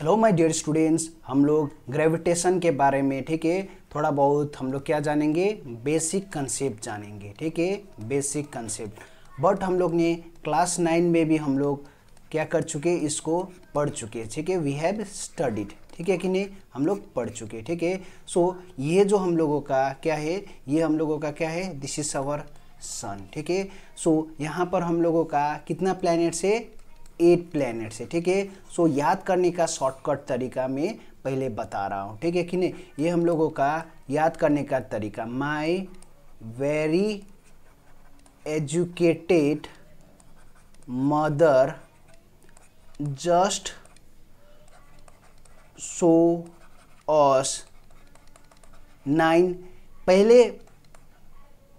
hello my dear students हम लोग gravitation के बारे में ठीक है थोड़ा बहुत हम लोग क्या जानेंगे बेसिक कंसेप्ट जानेंगे ठीक है बेसिक कंसेप्ट बट हम लोग ने क्लास नाइन में भी हम लोग क्या कर चुके इसको पढ़ चुके ठीक है वी हैव स्टडीड ठीक है कि नहीं हम लोग पढ़ चुके ठीक है सो ये जो हम लोगों का क्या है ये हम लोगों का क्या है दिस इज अवर सन ठीक है सो यहाँ पर हम लोगों का कितना प्लैनेट्स है एट प्लैनेट से ठीक है सो याद करने का शॉर्टकट तरीका मैं पहले बता रहा हूँ ठीक है कि नहीं ये हम लोगों का याद करने का तरीका my very educated mother just so us nine पहले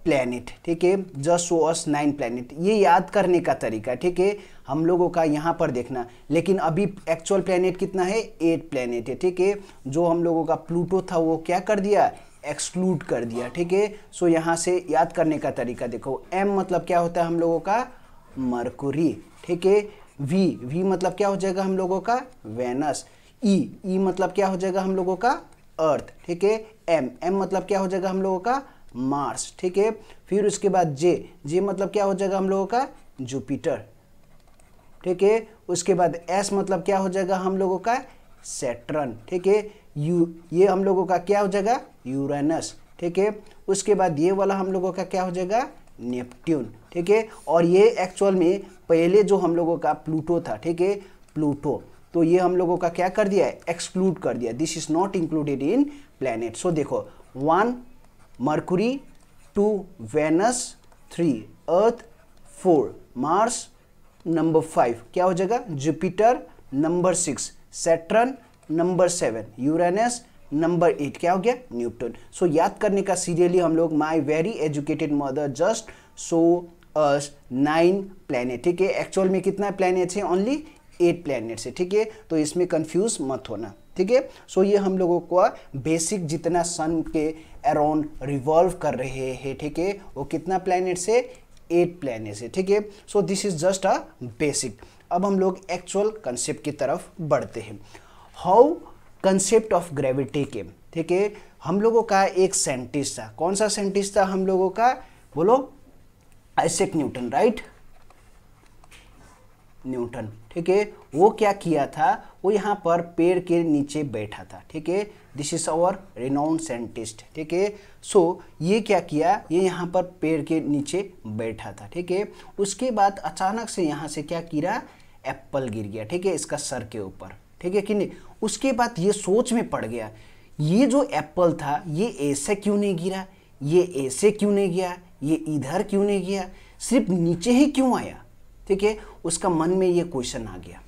प्लैनेट ठीक है just show us nine planet ये याद करने का तरीका ठीक है हम लोगों का यहाँ पर देखना लेकिन अभी एक्चुअल प्लैनेट कितना है एट प्लैनेट है ठीक है जो हम लोगों का प्लूटो था वो क्या कर दिया एक्सक्लूड कर दिया ठीक है सो यहाँ से याद करने का तरीका देखो एम मतलब क्या होता है हम लोगों का मरकुरी ठीक है वी वी मतलब क्या हो जाएगा हम लोगों का Venus E e, E e मतलब क्या हो जाएगा हम लोगों का अर्थ ठीक है एम एम मतलब क्या हो जाएगा हम लोगों का मार्स ठीक है फिर उसके बाद जे जे मतलब क्या हो जाएगा हम लोगों का जुपिटर ठीक है उसके बाद एस मतलब क्या हो जाएगा हम लोगों का सेट्रन ठीक है यू ये हम लोगों का क्या हो जाएगा यूरेनस ठीक है उसके बाद ये वाला हम लोगों का क्या हो जाएगा नेपट्ट्यून ठीक है और ये एक्चुअल में पहले जो हम लोगों का प्लूटो था ठीक है प्लूटो तो ये हम लोगों का क्या कर दिया है एक्सक्लूड कर दिया this is not included in planet so देखो one Mercury two Venus three Earth four Mars number five क्या हो जाएगा Jupiter number six Saturn number seven Uranus number eight क्या हो गया न्यूटन सो so, याद करने का सीरियली हम लोग my very educated mother just so us nine planet ठीक है एक्चुअल में कितना प्लानट्स हैं ओनली एट प्लानट्स है ठीक है तो इसमें कंफ्यूज मत होना ठीक है सो ये हम लोगों को बेसिक जितना सन के अराउंड रिवॉल्व कर रहे हैं ठीक है वो कितना प्लानट से एट प्लानट से ठीक है so this is just a basic अब हम लोग एक्चुअल कंसेप्ट की तरफ बढ़ते हैं हाउ कंसेप्ट ऑफ ग्रेविटी के ठीक है हम लोगों का एक साइंटिस्ट था कौन सा साइंटिस्ट था हम लोगों का बोलो आइसेक न्यूटन राइट न्यूटन ठीक है वो क्या किया था वो यहाँ पर पेड़ के नीचे बैठा था ठीक है this is our renowned scientist ठीक है सो ये क्या किया ये यहाँ पर पेड़ के नीचे बैठा था ठीक है उसके बाद अचानक से यहाँ से क्या गिरा एप्पल गिर गया ठीक है इसका सर के ऊपर ठीक है कि नहीं उसके बाद ये सोच में पड़ गया ये जो एप्पल था ये ऐसे क्यों नहीं गिरा ये ऐसे क्यों नहीं गया ये इधर क्यों नहीं गया सिर्फ नीचे ही क्यों आया ठीक है उसका मन में ये क्वेश्चन आ गया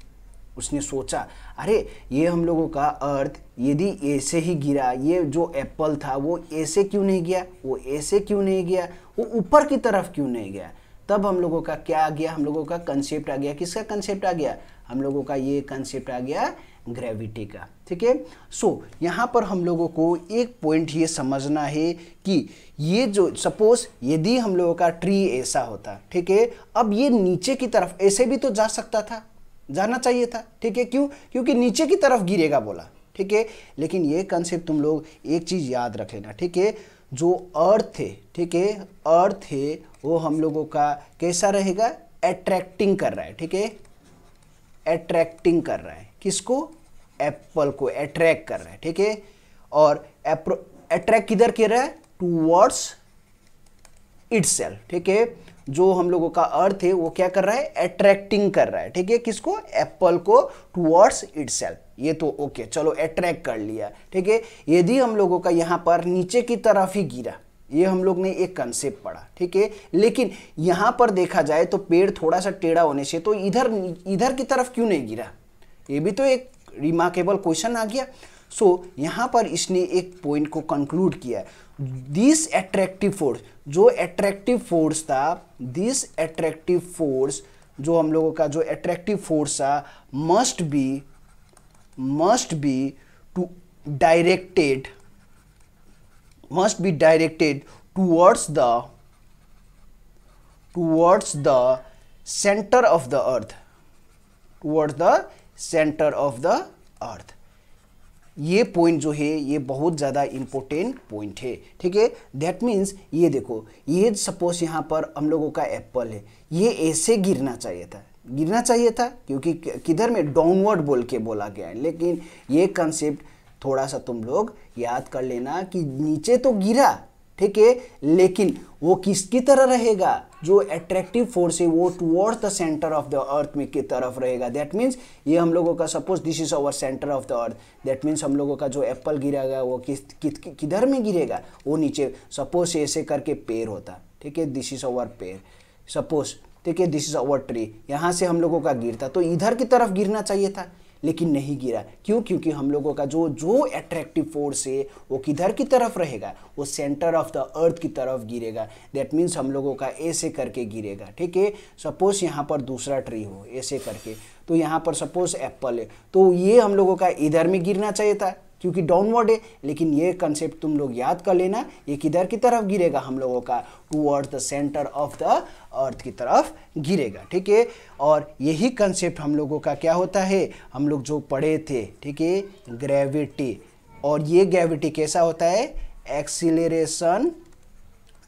उसने सोचा अरे ये हम लोगों का अर्थ यदि ऐसे ही गिरा ये जो एप्पल था वो ऐसे क्यों नहीं गया वो ऐसे क्यों नहीं गया वो ऊपर की तरफ क्यों नहीं गया तब हम लोगों का क्या आ गया हम लोगों का कंसेप्ट आ गया किसका कंसेप्ट आ गया हम लोगों का ये कंसेप्ट आ गया ग्रेविटी का ठीक है सो यहाँ पर हम लोगों को एक पॉइंट ये समझना है कि ये जो सपोज यदि हम लोगों का ट्री ऐसा होता ठीक है अब ये नीचे की तरफ ऐसे भी तो जा सकता था जाना चाहिए था ठीक है क्यों क्योंकि नीचे की तरफ गिरेगा बोला ठीक है लेकिन ये कंसेप्ट तुम लोग एक चीज़ याद रख लेना ठीक है जो अर्थ है ठीक है अर्थ है वो हम लोगों का कैसा रहेगा अट्रैक्टिंग कर रहा है ठीक है अट्रैक्टिंग कर रहा है किसको एप्पल को अट्रैक्ट कर रहा है ठीक है और अट्रैक्ट किधर कर रहा है टूवर्ड्स इट्स ठीक है जो हम लोगों का अर्थ है वो क्या कर रहा है अट्रैक्टिंग कर रहा है ठीक है किसको एप्पल को टूवर्ड्स इट ये तो ओके चलो अट्रैक्ट कर लिया ठीक है यदि हम लोगों का यहाँ पर नीचे की तरफ ही गिरा ये हम लोग ने एक कंसेप्ट पढ़ा ठीक है लेकिन यहाँ पर देखा जाए तो पेड़ थोड़ा सा टेढ़ा होने से तो इधर इधर की तरफ क्यों नहीं गिरा ये भी तो एक रिमार्केबल क्वेश्चन आ गया सो so, यहाँ पर इसने एक पॉइंट को कंक्लूड किया दिस एट्रैक्टिव फोर्स जो एट्रैक्टिव फोर्स था दिस एट्रैक्टिव फोर्स जो हम लोगों का जो एट्रैक्टिव फोर्स था must be must be to directed must be directed towards the towards the centre of the earth towards the centre of the earth ये point जो है ये बहुत ज़्यादा इम्पोर्टेंट पॉइंट है ठीक है दैट मीन्स ये देखो ये सपोज यहाँ पर हम लोगों का एप्पल है ये ऐसे गिरना चाहिए था गिरना चाहिए था क्योंकि किधर में डाउनवर्ड बोल के बोला गया है लेकिन ये कंसेप्ट थोड़ा सा तुम लोग याद कर लेना कि नीचे तो गिरा ठीक है लेकिन वो किसकी तरह रहेगा जो एट्रैक्टिव फोर्स है वो towards the centre of the earth में की तरफ रहेगा दैट मीन्स ये हम लोगों का suppose this is our centre of the earth that means हम लोगों का जो एप्पल गिरेगा वो किस किधर में गिरेगा वो नीचे सपोज ऐसे करके पेड़ होता ठीक है दिस इज अवर पेड़ सपोज ठीक है दिस इज अवर ट्री यहाँ से हम लोगों का गिरता तो इधर की तरफ गिरना चाहिए था लेकिन नहीं गिरा क्यों क्योंकि हम लोगों का जो जो एट्रैक्टिव फोर्स है वो किधर की तरफ रहेगा वो सेंटर ऑफ द अर्थ की तरफ गिरेगा दैट मीन्स हम लोगों का ऐसे करके गिरेगा ठीक है सपोज यहाँ पर दूसरा ट्री हो ऐसे करके तो यहाँ पर सपोज एप्पल है तो ये हम लोगों का इधर में गिरना चाहिए था क्योंकि डाउनवर्ड है लेकिन ये कंसेप्ट तुम लोग याद कर लेना ये किधर की तरफ गिरेगा हम लोगों का towards the centre of the earth की तरफ गिरेगा ठीक है और यही कंसेप्ट हम लोगों का क्या होता है हम लोग जो पढ़े थे ठीक है ग्रेविटी और ये ग्रेविटी कैसा होता है एक्सीलरेशन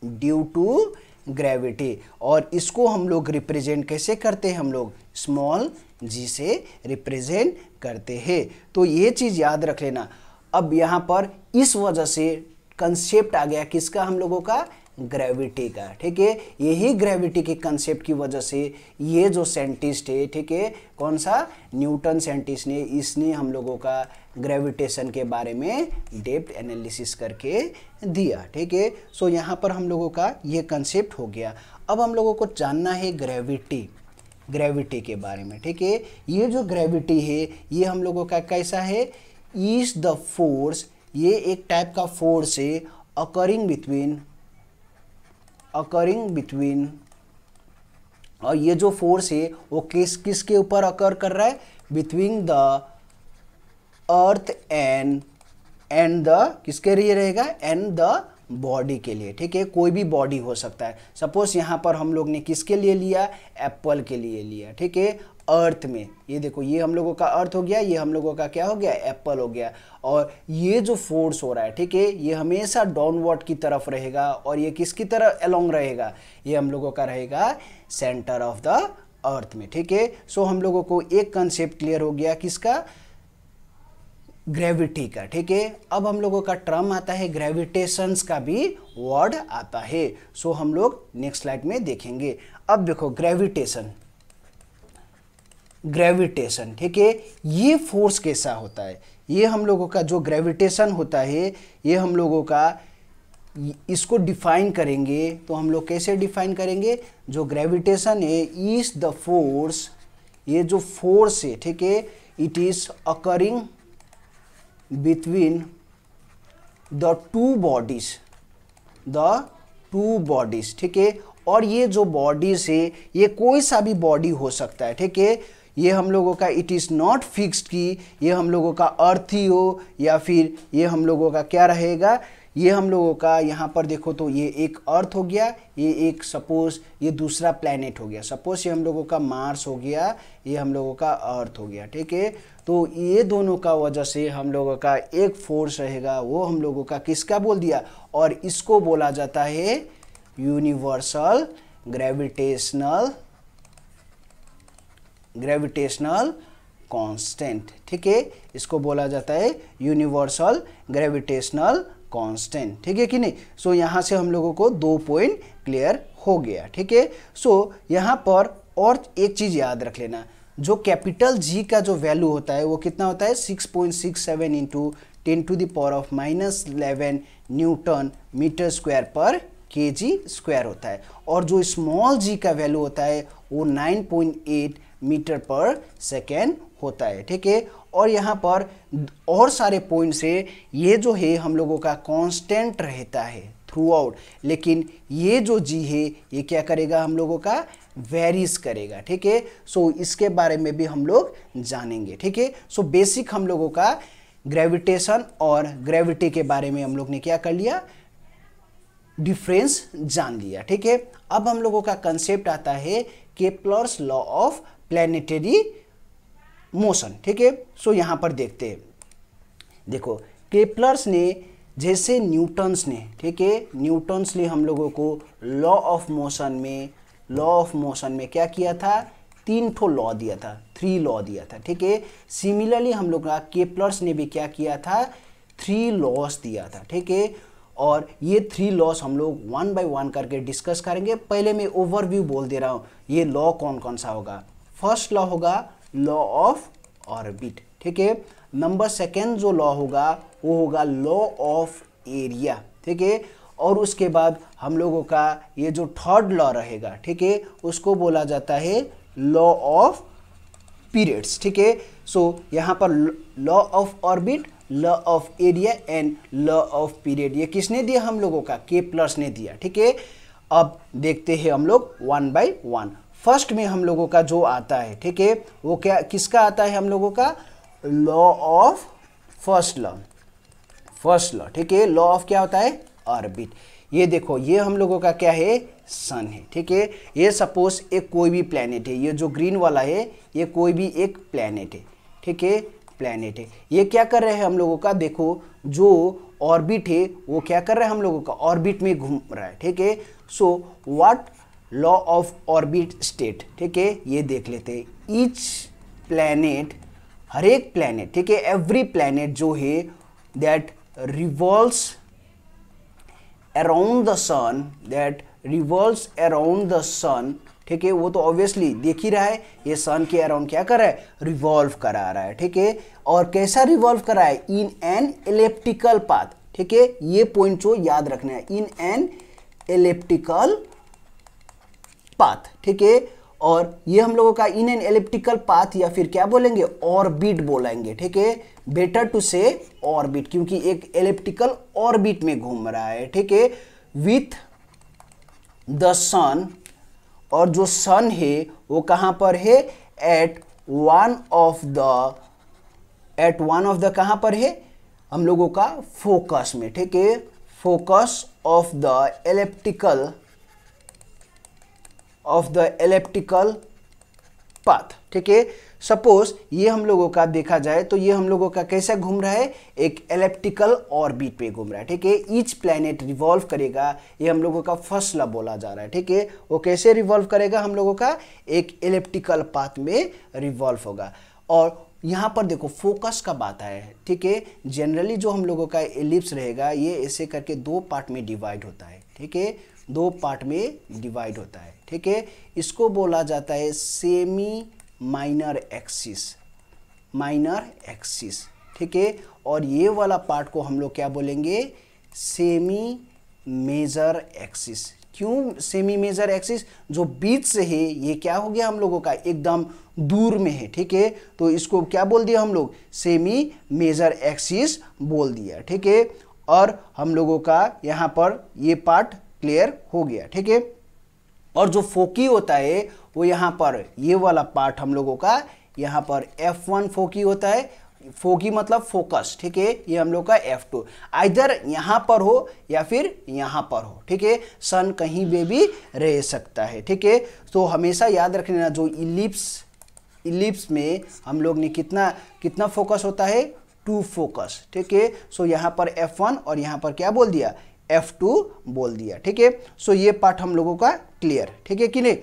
ड्यू टू ग्रेविटी और इसको हम लोग रिप्रेजेंट कैसे करते हैं हम लोग स्मॉल जी से रिप्रेजेंट करते हैं तो ये चीज़ याद रख लेना अब यहाँ पर इस वजह से कंसेप्ट आ गया किसका हम लोगों का ग्रेविटी का ठीक है यही ग्रेविटी के कंसेप्ट की वजह से ये जो साइंटिस्ट है ठीक है कौन सा न्यूटन साइंटिस्ट ने इसने हम लोगों का ग्रेविटेशन के बारे में डेप्थ एनालिसिस करके दिया ठीक है सो यहाँ पर हम लोगों का ये कंसेप्ट हो गया अब हम लोगों को जानना है ग्रेविटी ग्रेविटी के बारे में ठीक है ये जो ग्रेविटी है ये हम लोगों का कैसा है इज द फोर्स ये एक टाइप का फोर्स है अकरिंग बिटवीन अकरिंग बिटवीन और ये जो फोर्स है वो किस किस के ऊपर अकर कर रहा है between the earth and and the किसके लिए रहेगा एंड द बॉडी के लिए ठीक है कोई भी बॉडी हो सकता है सपोज यहाँ पर हम लोग ने किसके लिए लिया एप्पल के लिए लिया ठीक है अर्थ में ये देखो ये हम लोगों का अर्थ हो गया ये हम लोगों का क्या हो गया एप्पल हो गया और ये जो फोर्स हो रहा है ठीक है ये हमेशा डाउनवर्ड की तरफ रहेगा और ये किसकी तरफ अलोंग रहेगा ये हम लोगों का रहेगा सेंटर ऑफ द अर्थ में ठीक है सो हम लोगों को एक कंसेप्ट क्लियर हो गया किसका ग्रेविटी का ठीक है अब हम लोगों का टर्म आता है ग्रेविटेशंस का भी वर्ड आता है सो हम लोग नेक्स्ट स्लाइड में देखेंगे अब देखो ग्रेविटेशन ग्रेविटेशन ठीक है ये फोर्स कैसा होता है ये हम लोगों का जो ग्रेविटेशन होता है ये हम लोगों का इसको डिफाइन करेंगे तो हम लोग कैसे डिफाइन करेंगे जो ग्रेविटेशन है इज द फोर्स ये जो फोर्स है ठीक है it is occurring between the two bodies the two bodies ठीक है और ये जो बॉडीज है ये कोई सा भी बॉडी हो सकता है ठीक है ये हम लोगों का इट इज़ नॉट फिक्स्ड की ये हम लोगों का अर्थ ही हो या फिर ये हम लोगों का क्या रहेगा ये हम लोगों का यहाँ पर देखो तो ये एक अर्थ हो गया ये एक सपोज ये दूसरा प्लैनेट हो गया सपोज ये हम लोगों का मार्स हो गया ये हम लोगों का अर्थ हो गया ठीक है तो ये दोनों का वजह से हम लोगों का एक फोर्स रहेगा वो हम लोगों का किसका बोल दिया और इसको बोला जाता है यूनिवर्सल ग्रेविटेशनल ग्रेविटेशनल कांस्टेंट ठीक है इसको बोला जाता है यूनिवर्सल ग्रेविटेशनल कांस्टेंट ठीक है कि नहीं सो so, यहाँ से हम लोगों को दो पॉइंट क्लियर हो गया ठीक है सो यहाँ पर और एक चीज़ याद रख लेना जो कैपिटल जी का जो वैल्यू होता है वो कितना होता है 6.67 point six seven into ten to the power of minus eleven newton meter square per K ji square होता है और जो स्मॉल जी का वैल्यू होता है वो एट मीटर पर सेकेंड होता है ठीक है और यहाँ पर और सारे पॉइंट से ये जो है हम लोगों का कांस्टेंट रहता है थ्रू आउट लेकिन ये जो जी है ये क्या करेगा हम लोगों का वेरीज करेगा ठीक है सो इसके बारे में भी हम लोग जानेंगे ठीक है सो बेसिक हम लोगों का ग्रेविटेशन और ग्रेविटी के बारे में हम लोग ने क्या कर लिया डिफरेंस जान लिया ठीक है अब हम लोगों का कंसेप्ट आता है Kepler's law of planetary motion ठीक है सो यहाँ पर देखते हैं देखो केपलर्स ने जैसे न्यूटन्स ने ठीक है न्यूटन्स ने हम लोगों को लॉ ऑफ मोशन में लॉ ऑफ मोशन में क्या किया था तीन ठो लॉ दिया था थ्री लॉ दिया था ठीक है सिमिलरली हम लोग का केपलर्स ने भी क्या किया था थ्री लॉस दिया था ठीक है और ये थ्री लॉस हम लोग वन बाय वन करके डिस्कस करेंगे पहले मैं ओवरव्यू बोल दे रहा हूँ ये लॉ कौन कौन सा होगा फर्स्ट लॉ होगा लॉ ऑफ ऑर्बिट ठीक है नंबर सेकेंड जो लॉ होगा वो होगा लॉ ऑफ एरिया ठीक है और उसके बाद हम लोगों का ये जो थर्ड लॉ रहेगा ठीक है उसको बोला जाता है लॉ ऑफ पीरियड्स ठीक है सो यहाँ पर law of orbit law of area and law of period ये किसने दिया हम लोगों का के प्लस ने दिया ठीक है अब देखते हैं हम लोग वन बाई वन फर्स्ट में हम लोगों का जो आता है ठीक है वो क्या किसका आता है हम लोगों का law of first law first law ठीक है लॉ ऑफ क्या होता है ऑर्बिट ये देखो ये हम लोगों का क्या है सन है ठीक है ये सपोज एक कोई भी प्लानट है ये जो ग्रीन वाला है ये कोई भी एक प्लानट है ठीक है प्लानट है ये क्या कर रहे हैं हम लोगों का देखो जो ऑर्बिट है वो क्या कर रहा है हम लोगों का ऑर्बिट में घूम रहा है ठीक है so what law of orbit state ठीक है ये देख लेते हैं ईच प्लैनेट हर एक प्लैनेट ठीक है एवरी प्लैनेट जो है that revolves around the sun that revolves around the sun ठीक है वो तो ऑब्वियसली देख ही रहा है ये सन के अराउंड क्या कर रहा है रिवॉल्व करा रहा है ठीक है और कैसा रिवॉल्व करा है इन एन इलेप्टिकल पाथ ठीक है ये पॉइंट जो याद रखना है इन एन इलेप्टिकल पाथ ठीक है और ये हम लोगों का इन एन एलिप्टिकल पाथ या फिर क्या बोलेंगे ऑर्बिट बोलेंगे ठीक है बेटर टू से ऑर्बिट क्योंकि एक एलिप्टिकल ऑर्बिट में घूम रहा है ठीक है विथ द सन और जो सन है वो कहां पर है at one of the at one of the कहां पर है हम लोगों का फोकस में ठीक है focus of the elliptical of the elliptical path ठीक है सपोज ये हम लोगों का देखा जाए तो ये हम लोगों का कैसा घूम रहा है एक एलेप्टिकल ऑर्बिट पे घूम रहा है ठीक है ईच प्लेनेट रिवॉल्व करेगा ये हम लोगों का फर्स्ट लॉ बोला जा रहा है ठीक है वो कैसे रिवॉल्व करेगा हम लोगों का एक एलेप्टिकल पाथ में रिवॉल्व होगा और यहाँ पर देखो फोकस का बात है ठीक है जनरली जो हम लोगों का एलिप्स रहेगा ये ऐसे करके दो पार्ट में डिवाइड होता है ठीक है दो पार्ट में डिवाइड होता है ठीक है इसको बोला जाता है semi minor axis minor axis ठीक है और ये वाला पार्ट को हम लोग क्या बोलेंगे सेमी मेजर एक्सिस क्यों सेमी मेजर एक्सिस जो बीच से है ये क्या हो गया हम लोगों का एकदम दूर में है ठीक है तो इसको क्या बोल दिया हम लोग सेमी मेजर एक्सिस बोल दिया ठीक है और हम लोगों का यहाँ पर ये पार्ट क्लियर हो गया ठीक है और जो फोकी होता है वो यहाँ पर ये वाला पार्ट हम लोगों का यहाँ पर एफ वन फोकी होता है फोकी मतलब फोकस ठीक है ये हम लोग का एफ टू आइधर यहाँ पर हो या फिर यहाँ पर हो ठीक है सन कहीं पे भी रह सकता है ठीक है तो हमेशा याद रख लेना जो इलिप्स इलिप्स में हम लोग ने कितना कितना फोकस होता है टू फोकस ठीक है सो यहाँ पर F1 और यहाँ पर क्या बोल दिया F2 बोल दिया ठीक है सो ये पार्ट हम लोगों का क्लियर ठीक है कि नहीं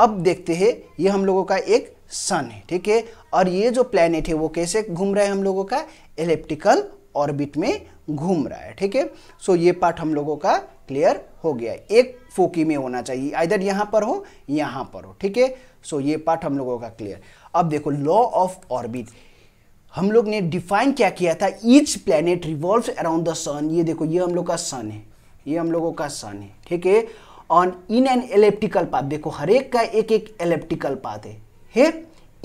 अब देखते हैं ये हम लोगों का एक सन है ठीक है और ये जो प्लैनेट है वो कैसे घूम रहा है हम लोगों का इलेप्टिकल ऑर्बिट में घूम रहा है ठीक है सो ये पार्ट हम लोगों का क्लियर हो गया एक फोकी में होना चाहिए आइधर यहाँ पर हो यहाँ पर हो ठीक है सो ये पार्ट हम लोगों का क्लियर अब देखो लॉ ऑफ ऑर्बिट हम लोग ने डिफाइन क्या किया था each planet revolve around the sun ये देखो ये हम लोग का सन है ये हम लोगों का सन है ठीक है on in an elliptical path देखो हर एक का एक एक एलेप्टिकल पाथ है है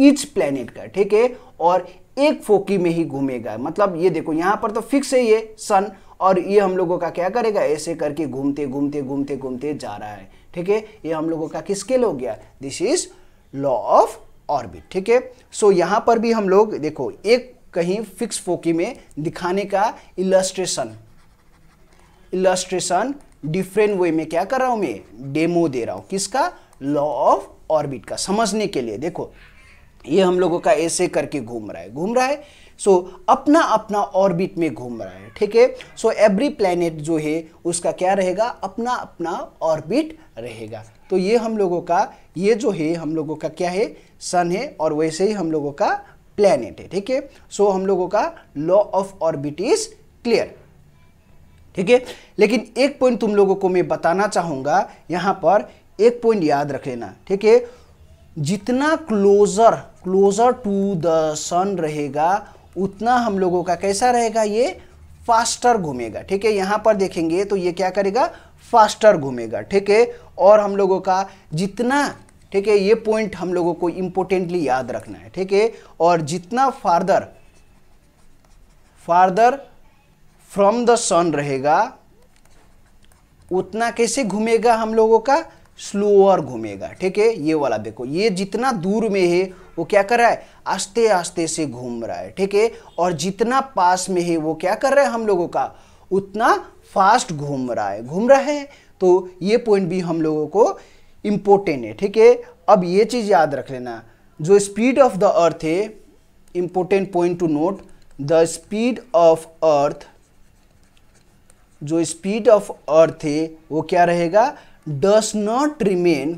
ईच प्लैनेट का ठीक है और एक फोकी में ही घूमेगा मतलब ये देखो यहाँ पर तो फिक्स है ये सन और ये हम लोगों का क्या करेगा ऐसे करके घूमते घूमते घूमते घूमते जा रहा है ठीक है ये हम लोगों का किसके लिए हो गया this is law of orbit ठीक है सो यहाँ पर भी हम लोग देखो एक कहीं फिक्स फोकी में दिखाने का इलस्ट्रेशन इलस्ट्रेशन डिफरेंट वे में क्या कर रहा हूँ मैं डेमो दे रहा हूँ किसका लॉ ऑफ ऑर्बिट का समझने के लिए देखो ये हम लोगों का ऐसे करके घूम रहा है घूम रहा है सो अपना अपना ऑर्बिट में घूम रहा है ठीक है सो एवरी प्लैनेट जो है उसका क्या रहेगा अपना अपना ऑर्बिट रहेगा तो ये हम लोगों का ये जो है हम लोगों का क्या है सन है और वैसे ही हम लोगों का प्लैनेट है ठीक है सो हम लोगों का law of orbit is clear ठीक है लेकिन एक पॉइंट तुम लोगों को मैं बताना चाहूँगा यहाँ पर एक पॉइंट याद रख लेना ठीक है जितना closer closer to the sun रहेगा उतना हम लोगों का कैसा रहेगा ये फास्टर घूमेगा ठीक है यहाँ पर देखेंगे तो ये क्या करेगा फास्टर घूमेगा ठीक है और हम लोगों का जितना ठीक है ये पॉइंट हम लोगों को इम्पोर्टेंटली याद रखना है ठीक है और जितना farther farther from the sun रहेगा उतना कैसे घूमेगा हम लोगों का स्लोअर घूमेगा ठीक है ये वाला देखो ये जितना दूर में है वो क्या कर रहा है आस्ते आस्ते से घूम रहा है ठीक है और जितना पास में है वो क्या कर रहा है हम लोगों का उतना फास्ट घूम रहा है घूम रहा है तो ये पॉइंट भी हम लोगों को इम्पोर्टेंट है ठीक है अब ये चीज़ याद रख लेना जो स्पीड ऑफ द अर्थ है important point to note the speed of earth जो स्पीड ऑफ अर्थ है वो क्या रहेगा does not remain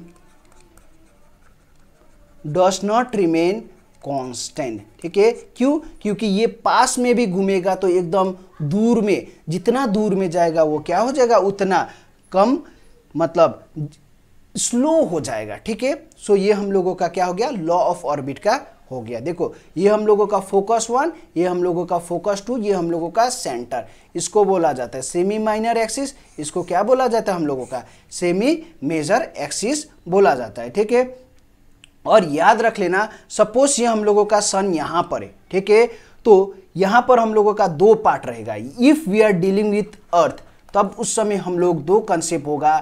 does not remain constant ठीक है क्यों क्योंकि ये पास में भी घूमेगा तो एकदम दूर में जितना दूर में जाएगा वो क्या हो जाएगा उतना कम मतलब स्लो हो जाएगा ठीक है सो ये हम लोगों का क्या हो गया लॉ ऑफ ऑर्बिट का हो गया देखो ये हम लोगों का फोकस वन ये हम लोगों का फोकस टू ये हम लोगों का सेंटर इसको बोला जाता है सेमी माइनर एक्सिस इसको क्या बोला जाता है हम लोगों का सेमी मेजर एक्सिस बोला जाता है ठीक है और याद रख लेना सपोज ये हम लोगों का सन यहाँ पर है ठीक है तो यहाँ पर हम लोगों का दो पार्ट रहेगा if we are dealing with earth तब उस समय हम लोग दो कंसेप्ट होगा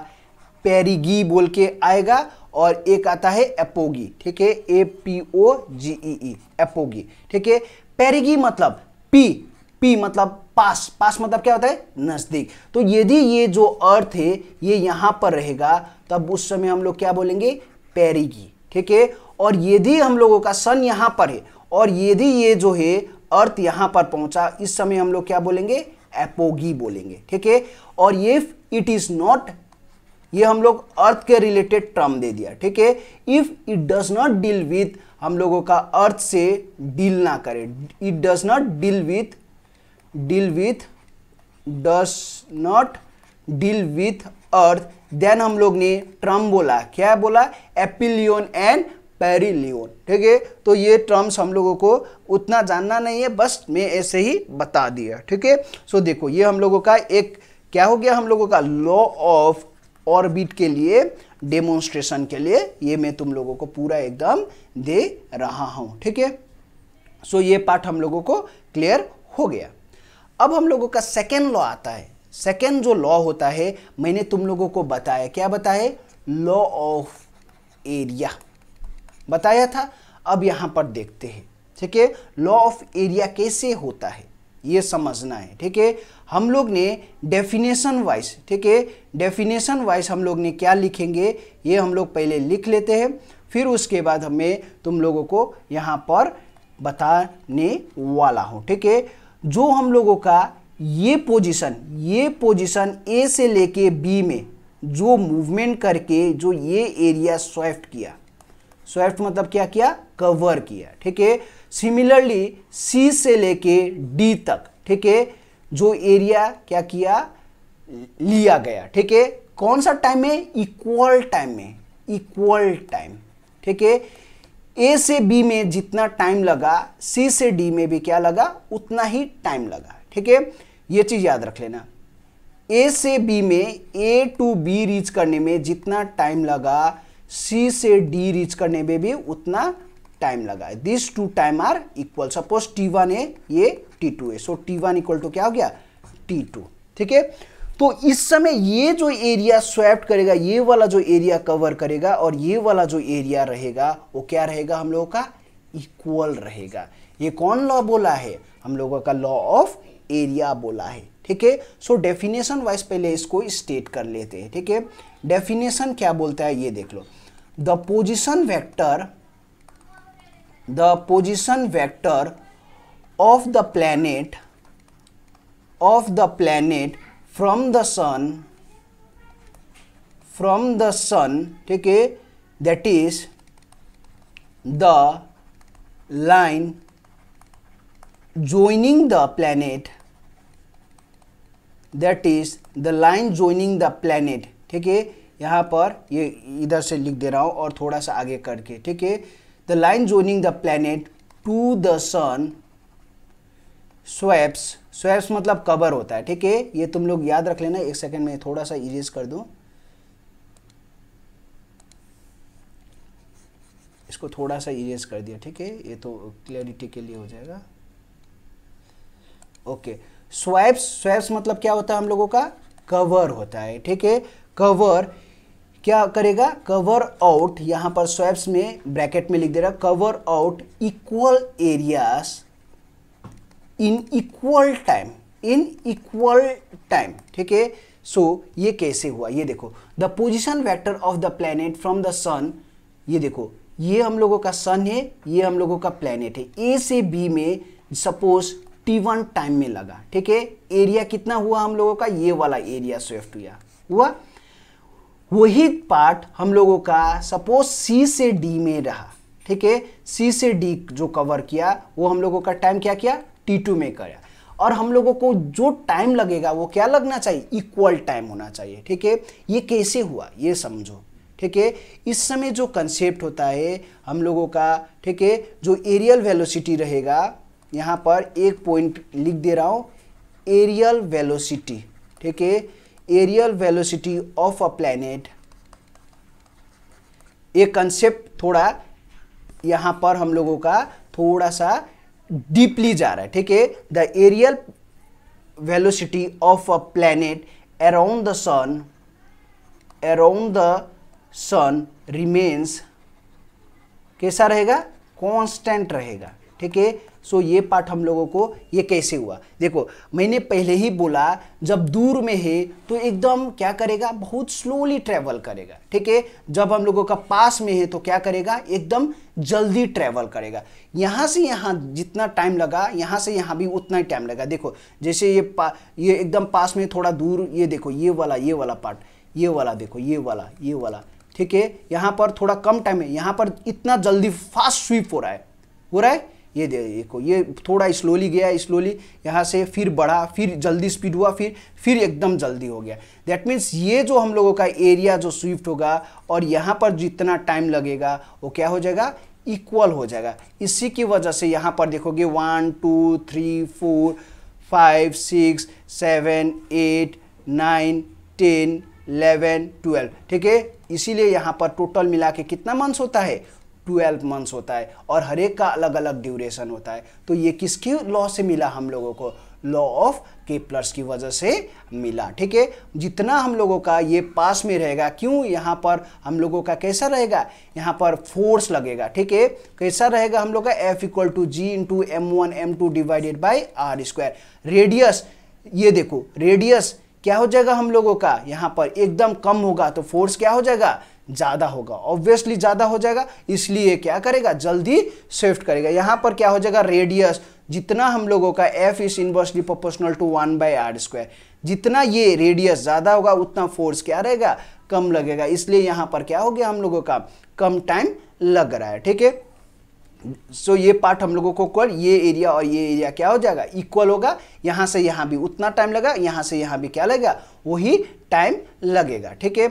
पेरिगी बोल के आएगा और एक आता है एपोगी ठीक है A P O ji E E apogee ठीक है पेरिगी मतलब पी पी मतलब पास पास मतलब क्या होता है नज़दीक तो यदि ये जो अर्थ है ये यहां पर रहेगा तब उस समय हम लोग क्या बोलेंगे पेरिगी ठीक है और यदि हम लोगों का सन यहां पर है और यदि ये जो है अर्थ यहां पर पहुंचा इस समय हम लोग क्या बोलेंगे एपोगी बोलेंगे ठीक है और ये इट इज़ नॉट ये हम लोग अर्थ के रिलेटेड टर्म दे दिया ठीक है if it does not deal with हम लोगों का अर्थ से डील ना करे it does not deal with deal with does not deal with earth then हम लोग ने ट्रम बोला क्या बोला एपिलियन एंड पेरिलियन ठीक है तो ये टर्म्स हम लोगों को उतना जानना नहीं है बस मैं ऐसे ही बता दिया ठीक है सो देखो ये हम लोगों का एक क्या हो गया हम लोगों का लॉ ऑफ ऑर्बिट के लिए डेमोन्स्ट्रेशन के लिए ये मैं तुम लोगों को पूरा एकदम दे रहा हूं ठीक है सो ये पार्ट हम लोगों को क्लियर हो गया अब हम लोगों का सेकेंड लॉ आता है सेकेंड जो लॉ होता है मैंने तुम लोगों को बताया क्या बताया लॉ ऑफ एरिया बताया था अब यहां पर देखते हैं ठीक है लॉ ऑफ एरिया कैसे होता है ये समझना है ठीक है हम लोग ने डेफिनेशन वाइज ठीक है डेफिनेशन वाइज हम लोग ने क्या लिखेंगे ये हम लोग पहले लिख लेते हैं फिर उसके बाद हमें तुम लोगों को यहाँ पर बताने वाला हूँ ठीक है जो हम लोगों का ये पोजीशन ये पोजीशन ए से लेके बी में जो मूवमेंट करके जो ये एरिया स्वेफ्ट किया स्वेफ्ट मतलब क्या किया कवर किया ठीक है सिमिलरली सी से लेके डी तक ठीक है जो एरिया क्या किया लिया गया ठीक है कौन सा टाइम में इक्वल टाइम में इक्वल टाइम ठीक है ए से बी में जितना टाइम लगा सी से डी में भी क्या लगा उतना ही टाइम लगा ठीक है यह चीज़ याद रख लेना ए से बी में ए टू बी रीच करने में जितना टाइम लगा सी से डी रीच करने में भी उतना टाइम लगाए this two time are equal suppose T one A ये T two A so T one equal to क्या हो गया टी टू ठीक है तो इस समय ये जो एरिया स्वैप्ट करेगा ये वाला जो एरिया कवर करेगा और ये वाला जो एरिया रहेगा वो क्या रहेगा हम लोगों का इक्वल रहेगा ये कौन लॉ बोला है हम लोगों का लॉ ऑफ एरिया बोला है ठीक है सो डेफिनेशन वाइज पहले इसको स्टेट कर लेते हैं ठीक है डेफिनेशन क्या बोलता है ये देख लो the position vector the position vector of the planet of the planet from the sun from the sun ठीक है that is the line joining the planet that is the line joining the planet ठीक है यहाँ पर ये इधर से लिख दे रहा हूँ और थोड़ा सा आगे करके ठीक है the line joining the planet to the sun sweeps sweeps मतलब कवर होता है ठीक है ये तुम लोग याद रख लेना एक सेकेंड में थोड़ा सा इरेज कर दू इसको थोड़ा सा इरेज कर दिया ठीक है ये तो क्लियरिटी के लिए हो जाएगा ओके स्वैप्स स्वैप्स मतलब क्या होता है हम लोगों का कवर होता है ठीक है कवर क्या करेगा कवर आउट यहां पर स्वैप्स में ब्रैकेट में लिख दे रहा cover out equal areas in equal time in equal time ठीक है सो ये कैसे हुआ ये देखो the position vector of the planet from the sun ये देखो ये हम लोगों का सन है ये हम लोगों का प्लेनेट है ए से बी में सपोज टी वन टाइम में लगा ठीक है एरिया कितना हुआ हम लोगों का ये वाला एरिया स्वेफ्ट हुआ हुआ वही पार्ट हम लोगों का सपोज सी से डी में रहा ठीक है सी से डी जो कवर किया वो हम लोगों का टाइम क्या किया टी टू में करा और हम लोगों को जो टाइम लगेगा वो क्या लगना चाहिए इक्वल टाइम होना चाहिए ठीक है ये कैसे हुआ ये समझो ठीक है इस समय जो कंसेप्ट होता है हम लोगों का ठीक है जो एरियल वेलोसिटी रहेगा यहाँ पर एक पॉइंट लिख दे रहा हूँ एरियल वेलोसिटी ठीक है areal velocity of a planet ये कंसेप्ट थोड़ा यहाँ पर हम लोगों का थोड़ा सा डीपली जा रहा है ठीक है the areal velocity of a planet around the sun around the sun remains कैसा रहेगा कांस्टेंट रहेगा ठीक है सो ये पाठ हम लोगों को ये कैसे हुआ देखो मैंने पहले ही बोला जब दूर में है तो एकदम क्या करेगा बहुत स्लोली ट्रैवल करेगा ठीक है जब हम लोगों का पास में है तो क्या करेगा एकदम जल्दी ट्रैवल करेगा यहाँ से यहाँ जितना टाइम लगा यहाँ से यहाँ भी उतना ही टाइम लगा देखो जैसे ये पा ये एकदम पास में थोड़ा दूर ये देखो ये वाला ये वाला पार्ट ये वाला देखो ये वाला ये वाला ठीक है यहाँ पर थोड़ा कम टाइम है यहाँ पर इतना जल्दी फास्ट स्वीप हो रहा है हो रहा है ये देखो ये थोड़ा स्लोली गया स्लोली यहाँ से फिर बढ़ा फिर जल्दी स्पीड हुआ फिर फिर एकदम जल्दी हो गया दैट मीन्स ये जो हम लोगों का एरिया जो स्विफ्ट होगा और यहाँ पर जितना टाइम लगेगा वो क्या हो जाएगा इक्वल हो जाएगा इसी की वजह से यहाँ पर देखोगे one two three four five six seven eight nine ten eleven twelve ठीक है इसीलिए यहाँ पर टोटल मिला के कितना मंथ्स होता है ट्वेल्व मंथ्स होता है और हर एक का अलग अलग ड्यूरेशन होता है तो ये किसकी लॉ से मिला हम लोगों को लॉ ऑफ के प्लस की वजह से मिला ठीक है जितना हम लोगों का ये पास में रहेगा क्यों यहाँ पर हम लोगों का कैसा रहेगा यहाँ पर फोर्स लगेगा ठीक है कैसा रहेगा हम लोग का F equal to G into M one M two divided by R square radius ये देखो रेडियस क्या हो जाएगा हम लोगों का यहाँ पर एकदम कम होगा तो फोर्स क्या हो जाएगा ज़्यादा होगा ऑब्वियसली ज़्यादा हो जाएगा इसलिए क्या करेगा जल्दी शिफ्ट करेगा यहाँ पर क्या हो जाएगा रेडियस जितना हम लोगों का F is inversely proportional to one by R square जितना ये रेडियस ज़्यादा होगा उतना फोर्स क्या रहेगा कम लगेगा इसलिए यहाँ पर क्या हो गया हम लोगों का कम टाइम लग रहा है ठीक है सो so, ये पार्ट हम लोगों को कर ये एरिया और ये एरिया क्या हो जाएगा इक्वल होगा यहाँ से यहाँ भी उतना टाइम लगा यहाँ से यहाँ भी क्या लगेगा वही टाइम लगेगा ठीक है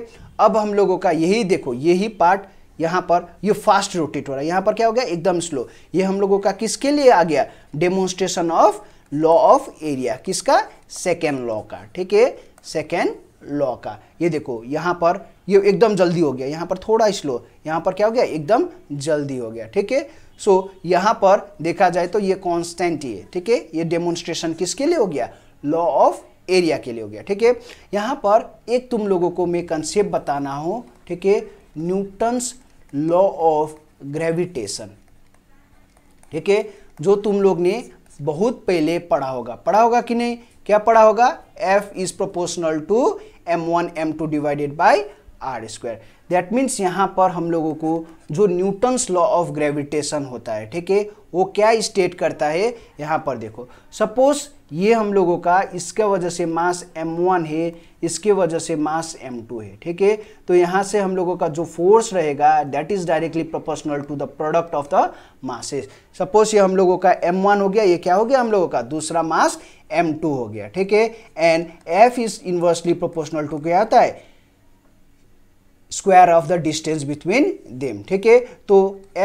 अब हम लोगों का यही देखो यही पार्ट यहाँ पर ये फास्ट रोटेट हो रहा है यहाँ पर क्या हो गया एकदम स्लो ये हम लोगों का किसके लिए आ गया demonstration of law of area किसका सेकेंड लॉ का ठीक है सेकेंड लॉ का ये देखो यहाँ पर ये एकदम जल्दी हो गया यहाँ पर थोड़ा स्लो यहाँ पर क्या हो गया एकदम जल्दी हो गया ठीक है सो so, यहाँ पर देखा जाए तो ये कॉन्स्टेंट ही है ठीक है ये डेमोन्स्ट्रेशन किसके लिए हो गया लॉ ऑफ एरिया के लिए हो गया ठीक है यहाँ पर एक तुम लोगों को मैं कंसेप्ट बताना हो ठीक है न्यूटन्स लॉ ऑफ ग्रेविटेशन ठीक है जो तुम लोग ने बहुत पहले पढ़ा होगा पढ़ा होगा कि नहीं क्या पढ़ा होगा F is proportional to M one M two divided by R square that means यहाँ पर हम लोगों को जो न्यूटन्स लॉ ऑफ ग्रेविटेशन होता है ठीक है वो क्या स्टेट करता है यहाँ पर देखो सपोज ये हम लोगों का इसके वजह से मास m1 है इसके वजह से मास m2 है ठीक है तो यहाँ से हम लोगों का जो फोर्स रहेगा that is directly proportional to the product of the masses suppose ये हम लोगों का m1 हो गया ये क्या हो गया हम लोगों का दूसरा मास m2 हो गया ठीक है and f is inversely proportional to क्या आता है square of the distance between them ठीक है तो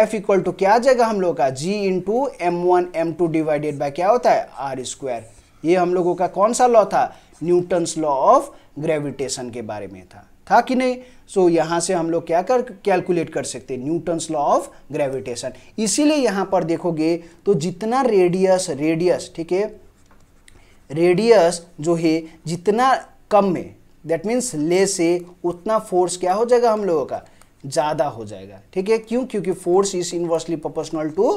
f इक्वल टू क्या आ जाएगा हम लोग का g to M one M two divided by क्या होता है आर स्क्वायर ये हम लोगों का कौन सा लॉ था न्यूटन्स लॉ ऑफ ग्रेविटेशन के बारे में था था कि नहीं सो so, यहाँ से हम लोग क्या कर कैलकुलेट कर सकते हैं न्यूटन्स लॉ ऑफ ग्रेविटेशन इसीलिए यहाँ पर देखोगे तो जितना रेडियस रेडियस ठीक है रेडियस जो है जितना कम है दैट मीन्स ले से उतना फोर्स क्या हो जाएगा हम लोगों का ज़्यादा हो जाएगा ठीक है क्यों क्योंकि force is inversely proportional to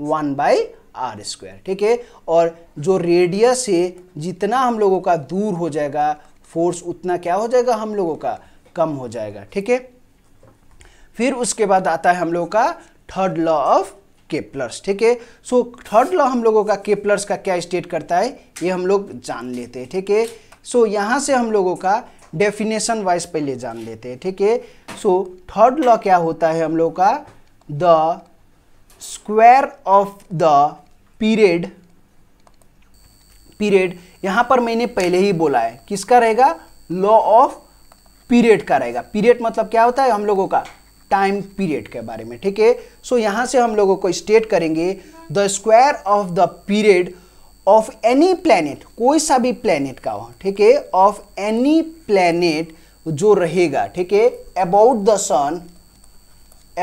one by R square ठीक है और जो रेडियस से जितना हम लोगों का दूर हो जाएगा फोर्स उतना क्या हो जाएगा हम लोगों का कम हो जाएगा ठीक है फिर उसके बाद आता है हम लोगों का थर्ड लॉ ऑफ केप्लर्स ठीक है सो थर्ड लॉ हम लोगों का केप्लर्स का क्या स्टेट करता है ये हम लोग जान लेते हैं ठीक है सो so, यहाँ से हम लोगों का डेफिनेशन वाइज पहले जान लेते हैं ठीक है सो थर्ड लॉ क्या होता है हम लोग का the square of the period period यहाँ पर मैंने पहले ही बोला है किसका रहेगा लॉ ऑफ पीरियड का रहेगा पीरियड मतलब क्या होता है हम लोगों का टाइम पीरियड के बारे में ठीक है सो यहाँ से हम लोगों को स्टेट करेंगे the square of the period of any planet कोई सा भी प्लेनेट का हो ठीक है ऑफ एनी प्लेनेट जो रहेगा ठीक है about the sun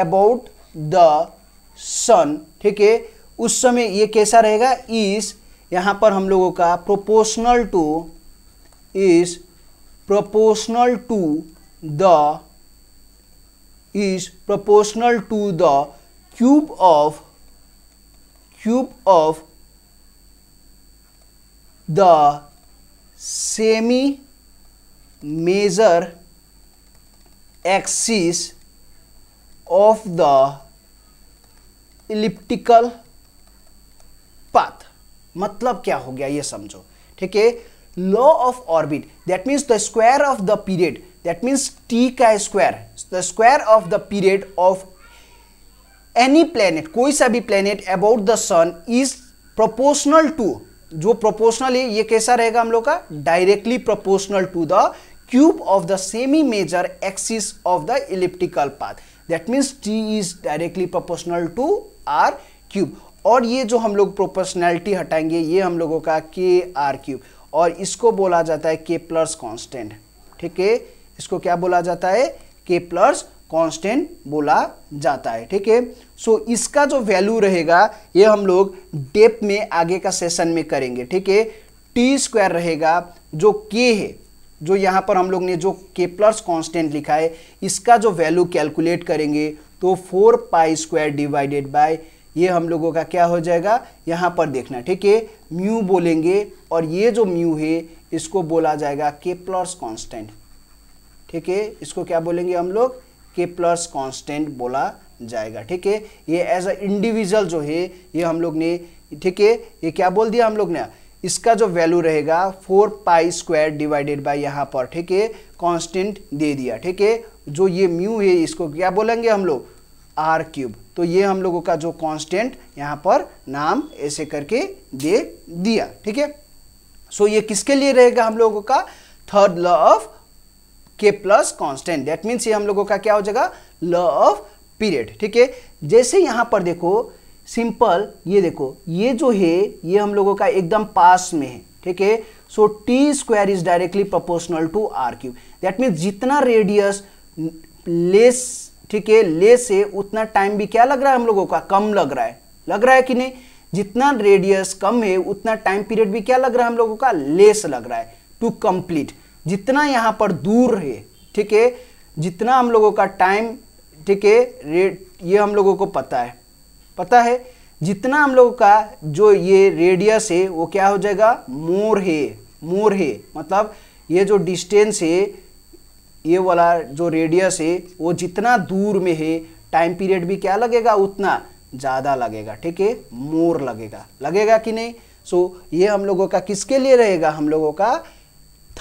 about the sun ठीक है उस समय ये कैसा रहेगा इस यहां पर हम लोगों का proportional to is proportional to the is proportional to the cube of cube of the semi major axis of the elliptical path मतलब क्या हो गया ये समझो ठीक है law of orbit that means the square of the period that means T का square the square of the period of any planet कोई सा भी planet about the sun is proportional to जो प्रोपोर्शनल है ये कैसा रहेगा हम लोग का directly proportional to the cube of the semi major axis of the elliptical path that means T is directly proportional to R cube और ये जो हम लोग प्रोपोर्शनैलिटी हटाएंगे ये हम लोगों का के आर क्यूब और इसको बोला जाता है के प्लस कॉन्स्टेंट ठीक है इसको क्या बोला जाता है के प्लस कांस्टेंट बोला जाता है ठीक है सो इसका जो वैल्यू रहेगा ये हम लोग डेप में आगे का सेशन में करेंगे ठीक है टी स्क्वायर रहेगा जो के है जो यहाँ पर हम लोग ने जो के प्लस कॉन्स्टेंट लिखा है इसका जो वैल्यू कैलकुलेट करेंगे तो four pi square divided by ये हम लोगों का क्या हो जाएगा यहाँ पर देखना ठीक है म्यू बोलेंगे और ये जो म्यू है इसको बोला जाएगा के प्लस कॉन्स्टेंट ठीक है इसको क्या बोलेंगे हम लोग के प्लस कांस्टेंट बोला जाएगा ठीक है ये एज अ इंडिविजुअल जो है ये हम लोग ने ठीक है ये क्या बोल दिया हम लोग ने इसका जो वैल्यू रहेगा four pi square divided by यहाँ पर ठीक है कांस्टेंट दे दिया ठीक है जो ये म्यू है इसको क्या बोलेंगे हम लोग आर क्यूब तो ये हम लोगों का जो कांस्टेंट यहाँ पर नाम ऐसे करके दे दिया ठीक है सो ये किसके लिए रहेगा हम लोगों का third law of Kepler's constant that means ये हम लोगों का क्या हो जाएगा लॉ ऑफ पीरियड ठीक है जैसे यहाँ पर देखो सिंपल ये देखो ये जो है ये हम लोगों का एकदम पास में है ठीक है so T square is directly proportional to R cube that means जितना रेडियस लेस ठीक है लेस है उतना टाइम भी क्या लग रहा है हम लोगों का कम लग रहा है लग रहा है कि नहीं जितना रेडियस कम है उतना टाइम पीरियड भी क्या लग रहा है हम लोगों का लेस लग रहा है टू कंप्लीट जितना यहाँ पर दूर है ठीक है जितना हम लोगों का टाइम ठीक है रेट ये हम लोगों को पता है पता है जितना हम लोगों का जो ये रेडियस है वो क्या हो जाएगा मोर है मोर है मतलब ये जो डिस्टेंस है ये वाला जो रेडियस है वो जितना दूर में है टाइम पीरियड भी क्या लगेगा उतना ज़्यादा लगेगा ठीक है मोर लगेगा लगेगा कि नहीं सो so, ये हम लोगों का किसके लिए रहेगा हम लोगों का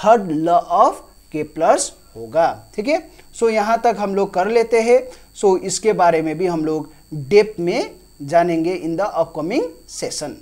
third law of Kepler's होगा ठीक है सो यहाँ तक हम लोग कर लेते हैं सो इसके बारे में भी हम लोग डेप में जानेंगे इन द अपकमिंग सेशन